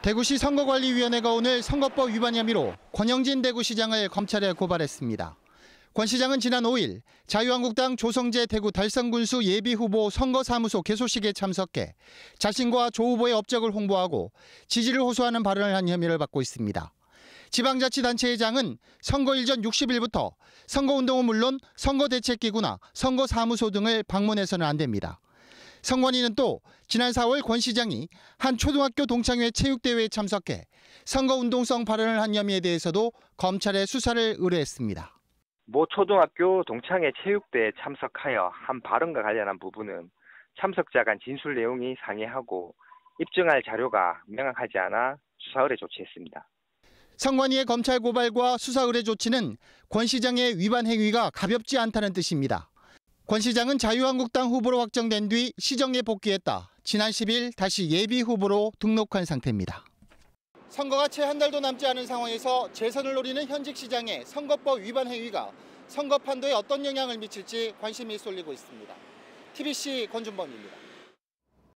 대구시 선거관리위원회가 오늘 선거법 위반 혐의로 권영진 대구시장을 검찰에 고발했습니다. 권 시장은 지난 5일 자유한국당 조성재 대구 달성군수 예비후보 선거사무소 개소식에 참석해 자신과 조 후보의 업적을 홍보하고 지지를 호소하는 발언을 한 혐의를 받고 있습니다. 지방자치단체회장은 선거일 전 60일부터 선거운동은 물론 선거대책기구나 선거사무소 등을 방문해서는 안 됩니다. 성권이는 또 지난 4월 권 시장이 한 초등학교 동창회 체육대회에 참석해 선거운동성 발언을 한 혐의에 대해서도 검찰에 수사를 의뢰했습니다. 모 초등학교 동창회 체육대회에 참석하여 한 발언과 관련한 부분은 참석자 간 진술 내용이 상이하고 입증할 자료가 명확하지 않아 수사 의뢰 조치했습니다. 성관위의 검찰 고발과 수사 의뢰 조치는 권 시장의 위반 행위가 가볍지 않다는 뜻입니다. 권 시장은 자유한국당 후보로 확정된 뒤 시정에 복귀했다. 지난 10일 다시 예비 후보로 등록한 상태입니다. 선거가 채 한 달도 남지 않은 상황에서 재선을 노리는 현직 시장의 선거법 위반 행위가 선거 판도에 어떤 영향을 미칠지 관심이 쏠리고 있습니다. TBC 권준범입니다.